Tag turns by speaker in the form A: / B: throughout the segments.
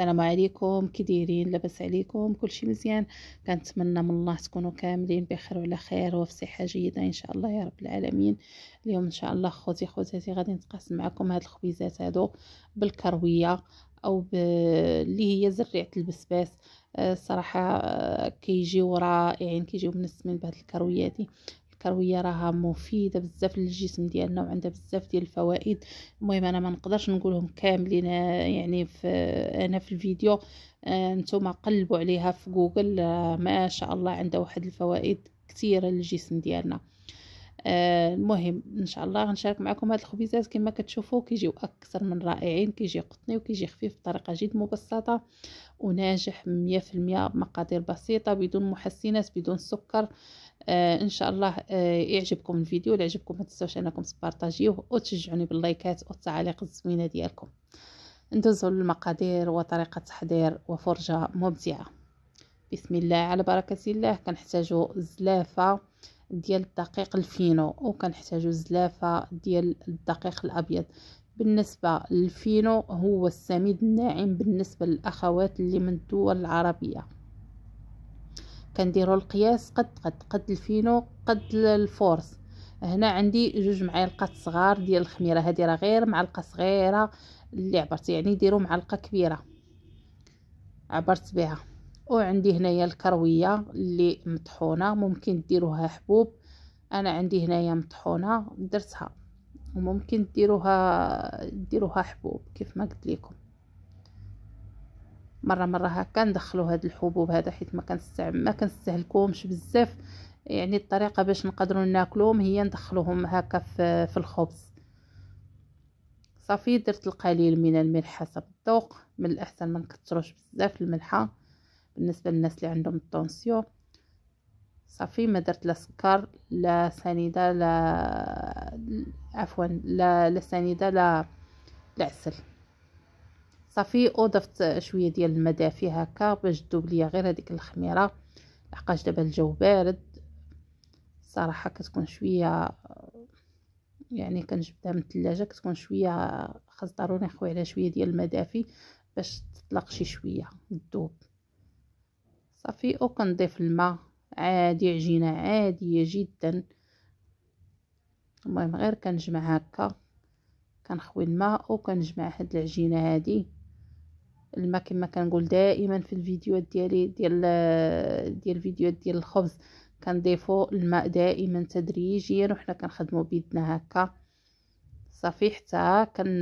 A: السلام عليكم كديرين لاباس عليكم كلشي مزيان كنتمنى من الله تكونوا كاملين بخير وعلى خير وفي صحه جيده ان شاء الله يا رب العالمين اليوم ان شاء الله خوتي خواتاتي غادي نتقاسم معكم هاد الخبيزات هادو بالكرويه او ب... اللي هي زريعه البسباس الصراحه آه، آه، كيجيو رائعين كيجيو منسمين بهاد دي الكرويه راها مفيده بزاف للجسم ديالنا وعندها بزاف ديال الفوائد المهم انا ما نقدرش نقولهم كاملين آه، يعني في آه، انا في الفيديو آه، نتوما قلبوا عليها في جوجل ما شاء الله عندها واحد الفوائد كثيره للجسم ديالنا المهم ان شاء الله غنشارك معكم هاد الخبيزات كما كتشوفوا كيجيو اكثر من رائعين كيجي قطني وكيجي خفيف بطريقه جد مبسطه وناجح 100% بمقادير بسيطه بدون محسنات بدون سكر آه ان شاء الله آه يعجبكم الفيديو ولا عجبكم ما تنساوش انكم تبارطاجيوه وتشجعوني باللايكات والتعاليق الزوينه ديالكم ندوزو للمقادير وطريقه تحضير وفرجه ممتعه بسم الله على بركه الله كنحتاجو زلافه ديال الدقيق الفينو وكنحتاجو زلافه ديال الدقيق الابيض بالنسبه للفينو هو السميد الناعم بالنسبه للاخوات اللي من الدول العربيه كنديرو القياس قد قد قد الفينو قد الفورس هنا عندي جوج معالق صغار ديال الخميره هذه راه غير معلقه صغيره اللي عبرت يعني ديروا معلقه كبيره عبرت بها وعندي هنايا الكرويه اللي مطحونه ممكن ديروها حبوب انا عندي هنايا مطحونه درتها وممكن ديروها ديروها حبوب كيف ما قلت لكم مره مره هكا ندخلوا هاد الحبوب هذا حيت ما كنستعمل ما كنستهلكوهمش بزاف يعني الطريقه باش نقدروا ناكلوهم هي ندخلوهم هكا في, في الخبز صافي درت القليل من الملح حسب الذوق من الاحسن ما نكثروش بزاف الملحه بالنسبه للناس اللي عندهم الطونسيون صافي ما درت لا سكر لا سنيده لا عفوا لا لا سنيده لا العسل صافي وضفت شويه ديال الماء دافي هكا باش تذوب ليا غير هذيك الخميره لحقاش دابا الجو بارد صراحه كتكون شويه يعني كنجبدها من الثلاجه كتكون شويه خاص ضروري نخوي عليها شويه ديال الماء دافي باش تطلق شي شويه تذوب صافي او كنضيف الماء عادي عجينه عاديه جدا المهم غير كنجمع هكا كنخوي الماء وكنجمع هاد العجينه هادي الماء كما كنقول دائما في الفيديوهات ديالي ديال ديال الفيديوهات ديال الخبز كنضيفوا الماء دائما تدريجيا وحنا كنخدموا بيدنا هكا صافي حتى كن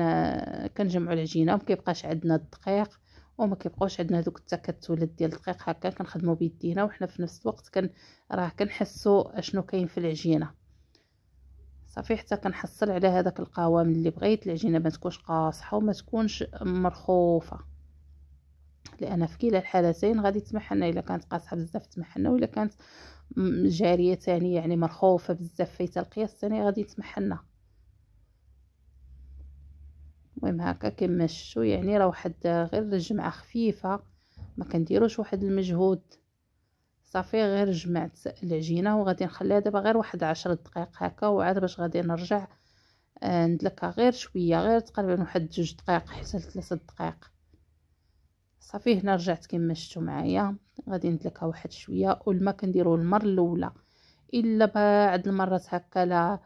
A: كنجمعوا العجينه وما كيبقاش عندنا الدقيق وما كيبقاوش عندنا دوك التكتلات ديال الدقيق هكا كنخدموا بيدينا وحنا في نفس الوقت كن راه كنحسوا اشنو كاين في العجينه صافي حتى كنحصل على هذاك القوام اللي بغيت العجينه ما تكونش قاصحه وما تكونش مرخوفه لان في كلا الحالتين غادي تسمح لنا الا كانت قاصحه بزاف تسمح لنا ولا كانت جاريه ثاني يعني مرخوفه بزاف فايته القياس الثاني غادي تسمح لنا المهم هكا كما شفتوا يعني راه واحد غير جمعه خفيفه ما كنديروش واحد المجهود صافي غير جمعت العجينه وغادي نخليها دابا غير واحد عشر دقائق هكا وعاد باش غادي نرجع آه، ندلكها غير شويه غير تقريبا واحد جوج دقائق حتى ثلاثة دقائق صافي هنا رجعت كما شفتوا معايا غادي ندلكها واحد شويه والما كنديرو المره الاولى الا بعد المرات هكا لا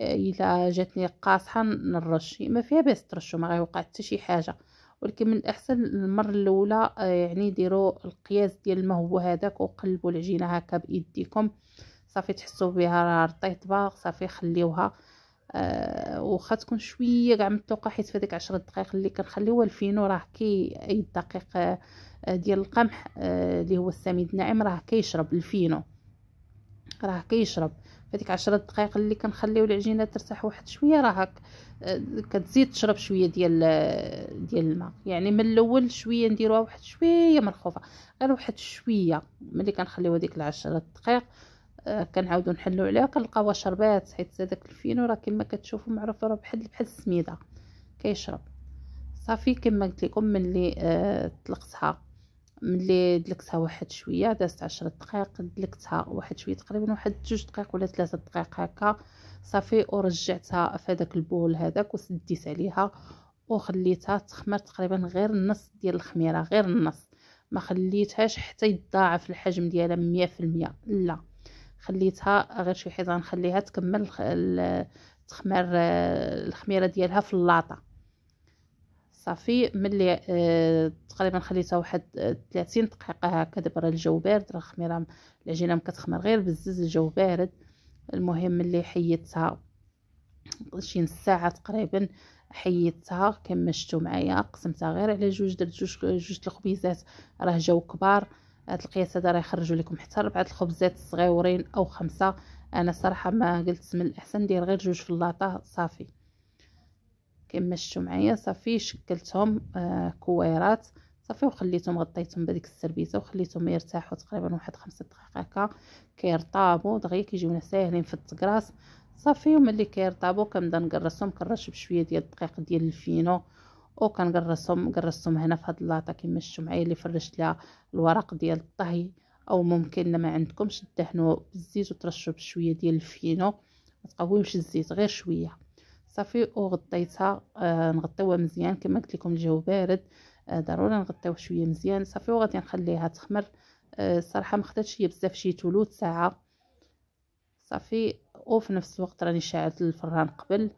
A: الا جاتني قاصحه نرش ما فيها باس ترشوا ما غيوقع حتى شي حاجه ولكن من الاحسن المره الاولى آه، يعني ديروا القياس ديال ما هو هذاك وقلبوا العجينه هكا بايديكم صافي تحسوا بها راه رطيطبه صافي خليوها آه واخا تكون شويه كاع مطوقه حيت فهاديك 10 دقائق اللي كنخليوها الفينو راه كي اي دقيق آه، ديال القمح آه، اللي هو السميد الناعم راه كيشرب الفينو راه كيشرب فهاديك 10 دقائق اللي كنخليو العجينه ترتاح واحد شويه راه آه، كتزيد تشرب شويه ديال ديال الماء يعني من الاول شويه نديروها واحد شويه مرخوفه غير واحد شويه ملي كنخليو هذيك 10 دقائق آه، كنعاودو نحلو عليها كنلقاوها شربات حيت هذاك الفينو راه كما كتشوفوا معروف راه بحال بحال السميده كيشرب صافي كما قلت لكم ملي آه طلقتها ملي دلكتها واحد شويه دازت عشرة دقائق دلكتها واحد شويه تقريبا واحد جوج دقائق ولا ثلاثة دقائق هكا صافي ورجعتها في هذاك البول هذاك وسديت عليها وخليتها تخمر تقريبا غير النص ديال الخميره غير النص ما خليتهاش حتى يتضاعف الحجم ديالها مية لا خليتها غير شي حيطه نخليها تكمل تخمر الخميره ديالها في اللاطه صافي ملي اه تقريبا خليتها واحد 30 آه، دقيقه هكا دابا راه الجو بارد راه الخميره العجينه مكتخمر غير بزز الجو بارد المهم ملي حيدتها شي نص ساعه تقريبا حيدتها كما شفتوا معايا قسمتها غير على جوج درت جوج جوج الخبيزات راه جاو كبار هاد القياس هذا راه يخرجوا لكم حتى ربعه الخبزات صغيورين او خمسه انا صراحه ما قلت من الاحسن ندير غير جوج في اللاطه صافي كما شفتوا معايا صافي شكلتهم آه كويرات صافي وخليتهم غطيتهم بديك السربيزه وخليتهم يرتاحوا تقريبا واحد خمسة دقائق هكا كيرطابوا دغيا كيجيونا ساهلين في التقراص صافي وملي كيرطابوا كنبدا نقرصهم كنرش بشويه ديال الدقيق ديال الفينو وكنقرصهم قرصتهم هنا في هاد اللاطه كما شفتوا معايا اللي فرشت لها الورق ديال الطهي او ممكن لما عندكمش تدهنوا بالزيت وترشوا بشويه ديال الفينو ما تقويوش الزيت غير شويه صافي وغطيتها آه نغطيوها مزيان كما قلت لكم الجو بارد آه ضروري نغطيوه شويه مزيان صافي وغادي نخليها تخمر الصراحه آه ما خداتش هي بزاف شي ثلث ساعه صافي وفي نفس الوقت راني شعلت الفران قبل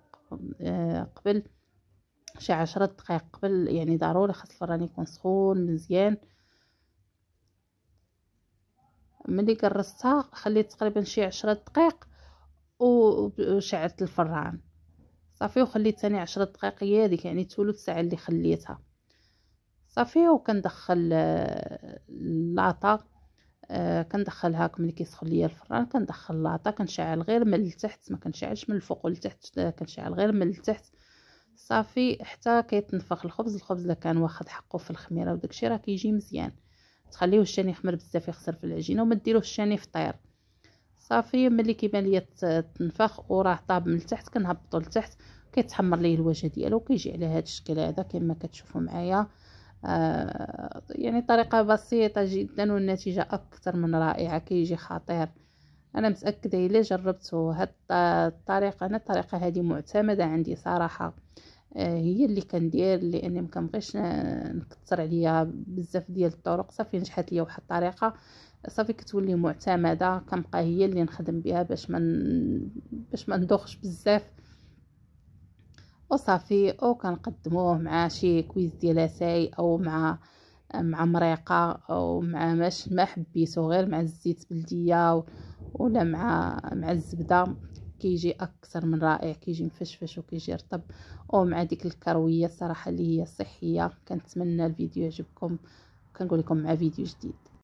A: آه قبل شي عشرة دقائق قبل يعني ضروري خاص الفران يكون سخون مزيان ملي كرستها خليت تقريبا شي عشرة دقائق وشعلت الفران صافي وخليت ثاني عشرة دقائق هي هذيك يعني ثلث ساعه اللي خليتها صافي وكندخل اللاطه آه, آه، كندخلها ملي كيسخن ليا الفران كندخل اللاطه كنشعل غير من التحت ما كنشعلش من الفوق التحت آه، كنشعل غير من التحت صافي حتى كيتنفخ الخبز الخبز اللي كان واخد حقه في الخميره وداكشي راه كيجي مزيان تخليوه الشاني يخمر بزاف يخسر في العجينه وما ديروه الشاني فطير صافي ملي كيبان ليا تنفخ وراه طاب من التحت كنهبطو لتحت كيتحمر ليه الوجه ديالو كيجي على هذا الشكل هذا كما كتشوفوا معايا آه يعني طريقه بسيطه جدا والنتيجه اكثر من رائعه كيجي خطير انا متاكده الا جربتوا هاد الطريقه انا الطريقه هذه معتمده عندي صراحه آه، هي اللي كندير لان ما كنبغيش نكثر عليها بزاف ديال الطرق صافي نجحت ليا واحد الطريقه صافي كتولي معتمده كنبقى هي اللي نخدم بها باش ما باش ما ندوخش بزاف وصافي او كنقدموه مع شي كويز ديال اساي او مع مع مريقه او مع ماش ما حبيتو غير مع الزيت بلديه ولا مع مع الزبده كيجي اكثر من رائع كيجي مفشفش وكيجي رطب ومع ديك الكرويه صراحه اللي هي صحيه كنتمنى الفيديو يعجبكم كنقول لكم مع فيديو جديد